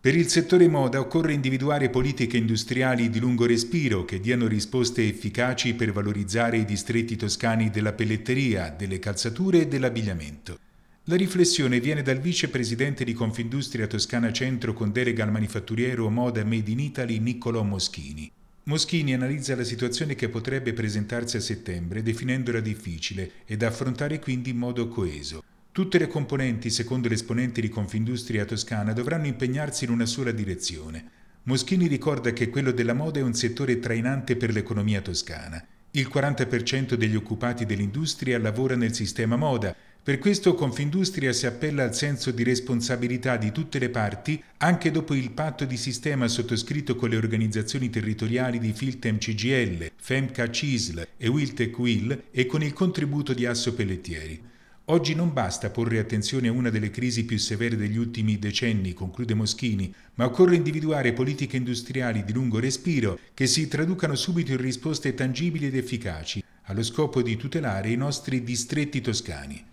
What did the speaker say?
Per il settore moda occorre individuare politiche industriali di lungo respiro che diano risposte efficaci per valorizzare i distretti toscani della pelletteria, delle calzature e dell'abbigliamento. La riflessione viene dal vicepresidente di Confindustria Toscana Centro con delega al manifatturiero Moda Made in Italy Niccolò Moschini. Moschini analizza la situazione che potrebbe presentarsi a settembre definendola difficile e da affrontare quindi in modo coeso. Tutte le componenti, secondo l'esponente di Confindustria Toscana, dovranno impegnarsi in una sola direzione. Moschini ricorda che quello della moda è un settore trainante per l'economia toscana. Il 40% degli occupati dell'industria lavora nel sistema moda. Per questo Confindustria si appella al senso di responsabilità di tutte le parti, anche dopo il patto di sistema sottoscritto con le organizzazioni territoriali di Filtem CGL, Femca CISL e Wiltec Will e con il contributo di Asso Pellettieri. Oggi non basta porre attenzione a una delle crisi più severe degli ultimi decenni, conclude Moschini, ma occorre individuare politiche industriali di lungo respiro che si traducano subito in risposte tangibili ed efficaci, allo scopo di tutelare i nostri distretti toscani.